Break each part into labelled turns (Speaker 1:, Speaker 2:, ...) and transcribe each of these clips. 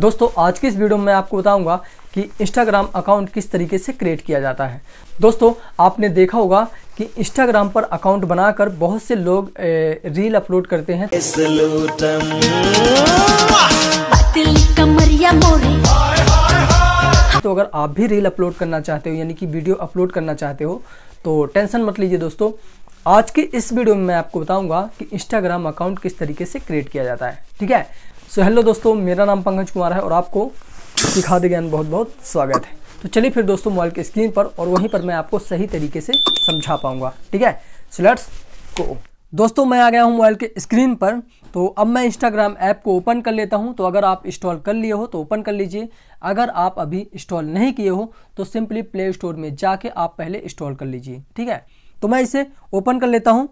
Speaker 1: दोस्तों आज की इस वीडियो में आपको बताऊंगा कि इंस्टाग्राम अकाउंट किस तरीके से क्रिएट किया जाता है दोस्तों आपने देखा होगा कि इंस्टाग्राम पर अकाउंट बनाकर बहुत से लोग ए, रील अपलोड करते हैं तो अगर आप भी रील अपलोड करना चाहते हो यानी कि वीडियो अपलोड करना चाहते हो तो टेंशन मत लीजिए दोस्तों आज के इस वीडियो में मैं आपको बताऊंगा कि इंस्टाग्राम अकाउंट किस तरीके से क्रिएट किया जाता है ठीक है सो हेलो दोस्तों मेरा नाम पंकज कुमार है और आपको सिखा दे ज्ञान बहुत बहुत स्वागत है तो चलिए फिर दोस्तों मोबाइल के स्क्रीन पर और वहीं पर मैं आपको सही तरीके से समझा पाऊंगा ठीक है सो लेट्स गो दोस्तों मैं आ गया हूं मोबाइल के स्क्रीन पर तो अब मैं इंस्टाग्राम ऐप को ओपन कर लेता हूं तो अगर आप इंस्टॉल कर लिए हो तो ओपन कर लीजिए अगर आप अभी इंस्टॉल नहीं किए हो तो सिंपली प्ले स्टोर में जाके आप पहले इंस्टॉल कर लीजिए ठीक है तो मैं इसे ओपन कर लेता हूँ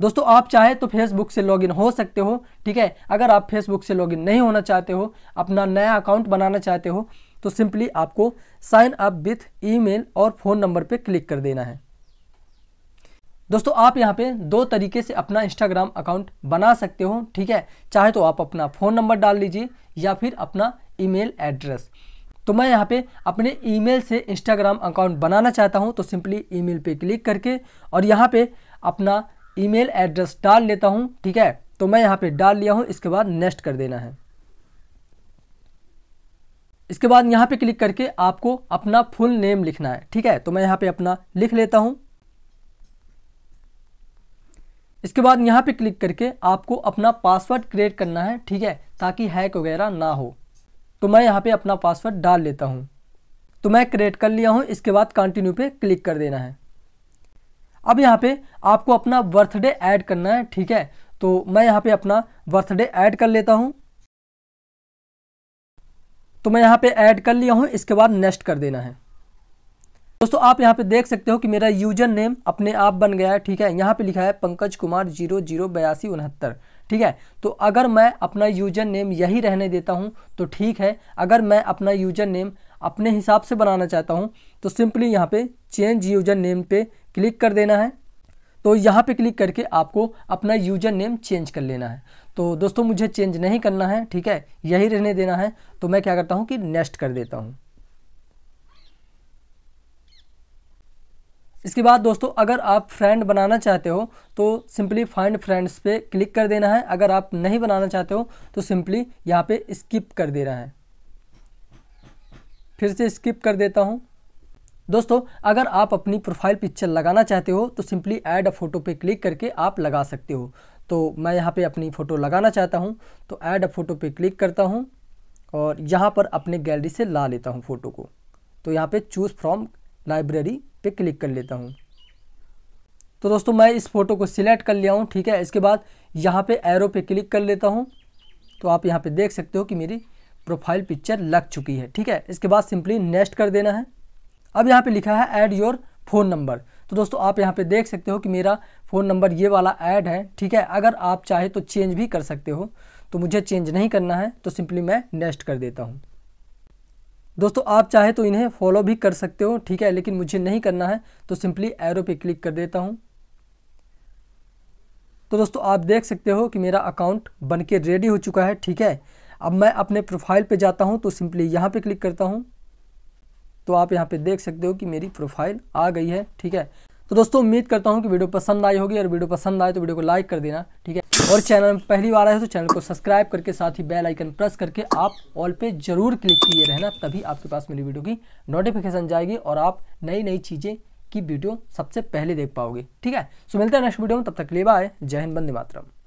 Speaker 1: दोस्तों आप चाहे तो फेसबुक से लॉगिन हो सकते हो ठीक है अगर आप फेसबुक से लॉगिन नहीं होना चाहते हो अपना नया अकाउंट बनाना चाहते हो तो सिंपली आपको साइन अप विथ ईमेल और फ़ोन नंबर पर क्लिक कर देना है दोस्तों आप यहाँ पे दो तरीके से अपना इंस्टाग्राम अकाउंट बना सकते हो ठीक है चाहे तो आप अपना फ़ोन नंबर डाल लीजिए या फिर अपना ईमेल एड्रेस तो मैं यहाँ पे अपने ईमेल से इंस्टाग्राम अकाउंट बनाना चाहता हूँ तो सिंपली ईमेल पे क्लिक करके और यहाँ पे अपना ईमेल एड्रेस डाल लेता हूँ ठीक है तो मैं यहाँ पे डाल लिया हूँ इसके बाद नेक्स्ट कर देना है इसके बाद यहाँ पे क्लिक करके आपको अपना फुल नेम लिखना है ठीक है तो मैं यहाँ पे अपना लिख लेता हूँ इसके बाद यहाँ पे क्लिक करके आपको अपना पासवर्ड क्रिएट करना है ठीक है ताकि हैक वगैरह ना हो तो मैं यहाँ पे अपना पासवर्ड डाल लेता हूँ तो मैं क्रिएट कर लिया हूँ इसके बाद कंटिन्यू पे क्लिक कर देना है अब यहाँ पे आपको अपना बर्थडे ऐड करना है ठीक है तो मैं यहाँ पे अपना बर्थडे ऐड कर लेता हूँ तो मैं यहाँ पे ऐड कर लिया हूँ इसके बाद नेक्स्ट कर देना है दोस्तों आप यहाँ पे देख सकते हो कि मेरा यूजर नेम अपने आप बन गया है ठीक है यहाँ पे लिखा है पंकज कुमार जीरो जीरो बयासी उनहत्तर ठीक है तो अगर मैं अपना यूजर नेम यही रहने देता हूँ तो ठीक है अगर मैं अपना यूजर नेम अपने हिसाब से बनाना चाहता हूँ तो सिंपली यहाँ पे चेंज यूजर नेम पे क्लिक कर देना है तो यहाँ पे क्लिक करके आपको अपना यूजर नेम चेंज कर लेना है तो दोस्तों मुझे चेंज नहीं करना है ठीक है यही रहने देना है तो मैं क्या करता हूँ कि नेक्स्ट कर देता हूँ इसके बाद दोस्तों अगर आप फ्रेंड बनाना चाहते हो तो सिंपली फाइंड फ्रेंड्स पे क्लिक कर देना है अगर आप नहीं बनाना चाहते हो तो सिंपली यहाँ पे स्किप कर देना है फिर से स्किप कर देता हूँ दोस्तों अगर आप अपनी प्रोफाइल पिक्चर लगाना चाहते हो तो सिंपली ऐड अ फ़ोटो पे क्लिक करके आप लगा सकते हो तो मैं यहाँ पे अपनी फ़ोटो लगाना चाहता हूँ तो ऐड अ फ़ोटो पे क्लिक करता हूँ और यहाँ पर अपने गैलरी से ला लेता हूँ फ़ोटो को तो यहाँ पे चूज़ फ्रॉम लाइब्रेरी पे क्लिक कर लेता हूँ तो दोस्तों मैं इस फ़ोटो को सिलेक्ट कर लिया हूँ ठीक है इसके बाद यहाँ पर एरो पे क्लिक कर लेता हूँ तो आप यहाँ पर देख सकते हो कि मेरी प्रोफाइल पिक्चर लग चुकी है ठीक है इसके बाद सिंपली नेक्स्ट कर देना है अब यहाँ पे लिखा है ऐड योर फ़ोन नंबर तो दोस्तों आप यहाँ पे देख सकते हो कि मेरा फ़ोन नंबर ये वाला ऐड है ठीक है अगर आप चाहे तो चेंज भी कर सकते हो तो मुझे चेंज नहीं करना है तो सिंपली मैं नेक्स्ट कर देता हूँ दोस्तों आप चाहे तो इन्हें फॉलो भी कर सकते हो ठीक है लेकिन मुझे नहीं करना है तो सिंपली एरो पे क्लिक कर देता हूँ तो दोस्तों आप देख सकते हो कि मेरा अकाउंट बन के रेडी हो चुका है ठीक है अब मैं अपने प्रोफाइल पे जाता हूँ तो सिंपली यहाँ पे क्लिक करता हूँ तो आप यहाँ पे देख सकते हो कि मेरी प्रोफाइल आ गई है ठीक है तो दोस्तों उम्मीद करता हूँ कि वीडियो पसंद आई होगी और वीडियो पसंद आए तो वीडियो को लाइक कर देना ठीक है और चैनल में पहली बार आए तो चैनल को सब्सक्राइब करके साथ ही बेल आइकन प्रेस करके आप ऑल पे जरूर क्लिक किए रहना तभी आपके पास मेरी वीडियो की नोटिफिकेशन जाएगी और आप नई नई चीज़ें की वीडियो सबसे पहले देख पाओगे ठीक है सो मिलते हैं नेक्स्ट वीडियो में तब तक लेवा आए जय हिंद बंदे मातरम